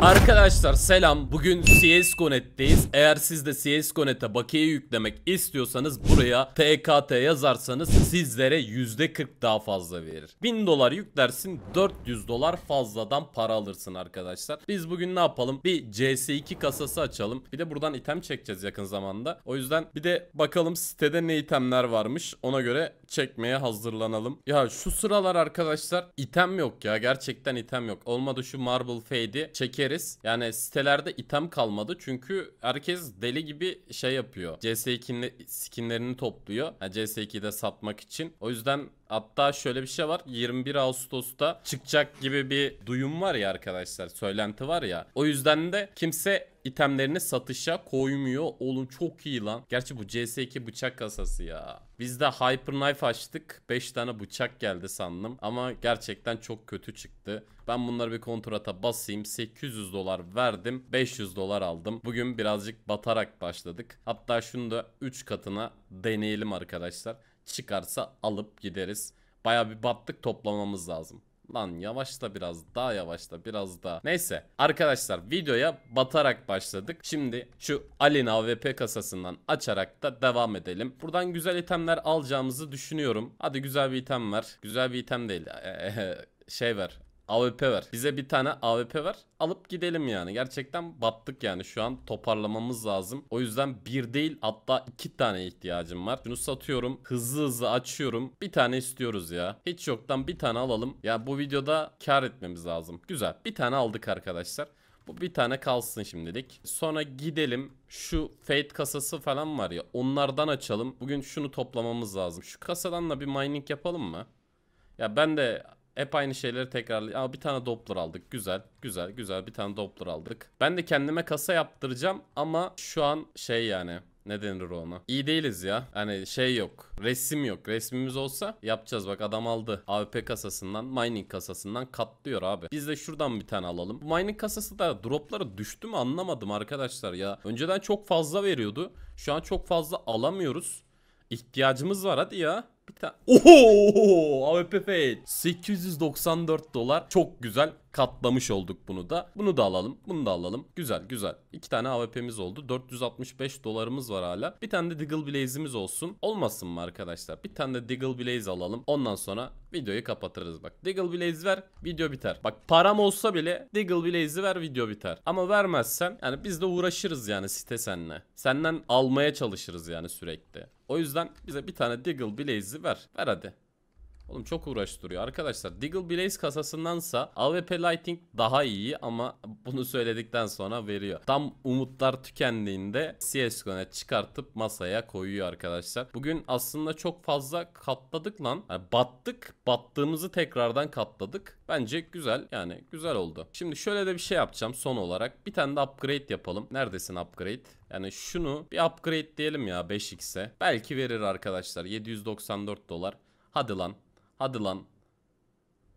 Arkadaşlar selam. Bugün CSGO.net'teyiz. Eğer siz de CSGO.net'e bakiye yüklemek istiyorsanız buraya TKT yazarsanız sizlere %40 daha fazla verir. 1000 dolar yüklersin 400 dolar fazladan para alırsın arkadaşlar. Biz bugün ne yapalım? Bir CS2 kasası açalım. Bir de buradan item çekeceğiz yakın zamanda. O yüzden bir de bakalım sitede ne itemler varmış. Ona göre çekmeye hazırlanalım. Ya şu sıralar arkadaşlar item yok ya. Gerçekten item yok. Olmadı şu Marble Fade'i çekelim dikeriz. Yani sitelerde item kalmadı çünkü herkes deli gibi şey yapıyor. CS2 skinlerini topluyor. Yani CS2'de satmak için. O yüzden Hatta şöyle bir şey var. 21 Ağustos'ta çıkacak gibi bir duyum var ya arkadaşlar. Söylenti var ya. O yüzden de kimse itemlerini satışa koymuyor. Oğlum çok iyi lan. Gerçi bu CS2 bıçak kasası ya. Biz de Hyperknife açtık. 5 tane bıçak geldi sandım. Ama gerçekten çok kötü çıktı. Ben bunları bir kontrata basayım. 800 dolar verdim. 500 dolar aldım. Bugün birazcık batarak başladık. Hatta şunu da 3 katına deneyelim arkadaşlar çıkarsa alıp gideriz. Baya bir battık toplamamız lazım. Lan yavaşla biraz daha yavaşla biraz daha. Neyse arkadaşlar videoya batarak başladık. Şimdi şu Alina AWP kasasından açarak da devam edelim. Buradan güzel itemler alacağımızı düşünüyorum. Hadi güzel bir item var. Güzel bir item değil. şey var. AWP ver. Bize bir tane AWP ver. Alıp gidelim yani. Gerçekten battık yani. Şu an toparlamamız lazım. O yüzden bir değil hatta iki tane ihtiyacım var. Şunu satıyorum. Hızlı hızlı açıyorum. Bir tane istiyoruz ya. Hiç yoktan bir tane alalım. Ya bu videoda kar etmemiz lazım. Güzel. Bir tane aldık arkadaşlar. Bu bir tane kalsın şimdilik. Sonra gidelim şu Fate kasası falan var ya onlardan açalım. Bugün şunu toplamamız lazım. Şu kasadan da bir mining yapalım mı? Ya ben de hep aynı şeyleri tekrarlıyor. Aa, bir tane Doppler aldık. Güzel. Güzel. Güzel. Bir tane Doppler aldık. Ben de kendime kasa yaptıracağım ama şu an şey yani ne denir ona? İyi değiliz ya. Hani şey yok. Resim yok. Resmimiz olsa yapacağız. Bak adam aldı. AWP kasasından, mining kasasından katlıyor abi. Biz de şuradan bir tane alalım. mining kasası da dropları düştü mü anlamadım arkadaşlar ya. Önceden çok fazla veriyordu. Şu an çok fazla alamıyoruz. İhtiyacımız var hadi ya. Bir tane. Oho! AWP fade. 894 dolar. Çok güzel katlamış olduk bunu da. Bunu da alalım. Bunu da alalım. Güzel güzel. İki tane AWP'miz oldu. 465 dolarımız var hala. Bir tane de Diggle Blaze'imiz olsun. Olmasın mı arkadaşlar? Bir tane de Diggle Blaze alalım. Ondan sonra videoyu kapatırız bak. Diggle Blaze ver video biter. Bak param olsa bile Diggle Blaze'i ver video biter. Ama vermezsen yani biz de uğraşırız yani site senle. Senden almaya çalışırız yani sürekli. O yüzden bize bir tane Diggle Blaze'i ver. Ver hadi. Oğlum çok uğraştırıyor arkadaşlar. Diggle Blaze kasasındansa AWP Lighting daha iyi ama bunu söyledikten sonra veriyor. Tam umutlar tükendiğinde CSGO'ya çıkartıp masaya koyuyor arkadaşlar. Bugün aslında çok fazla katladık lan. Yani battık. Battığımızı tekrardan katladık. Bence güzel yani güzel oldu. Şimdi şöyle de bir şey yapacağım son olarak. Bir tane de upgrade yapalım. Neredesin upgrade? Yani şunu bir upgrade diyelim ya 5x'e. Belki verir arkadaşlar 794 dolar. Hadi lan. Hadi lan.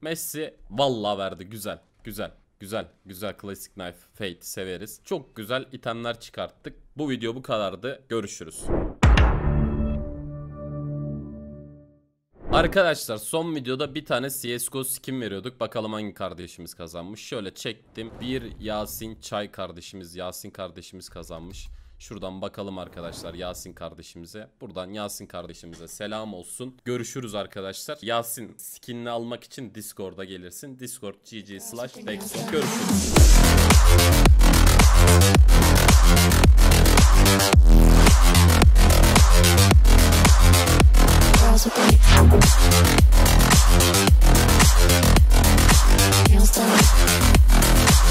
Messi valla verdi güzel güzel. Güzel, güzel Classic Knife Fate severiz. Çok güzel itemler çıkarttık. Bu video bu kadardı. Görüşürüz. Arkadaşlar son videoda bir tane CSGO skin veriyorduk. Bakalım hangi kardeşimiz kazanmış. Şöyle çektim. Bir Yasin Çay kardeşimiz, Yasin kardeşimiz kazanmış. Şuradan bakalım arkadaşlar Yasin kardeşimize. Buradan Yasin kardeşimize selam olsun. Görüşürüz arkadaşlar. Yasin skinini almak için Discord'a gelirsin. Discord gg slash Görüşürüz.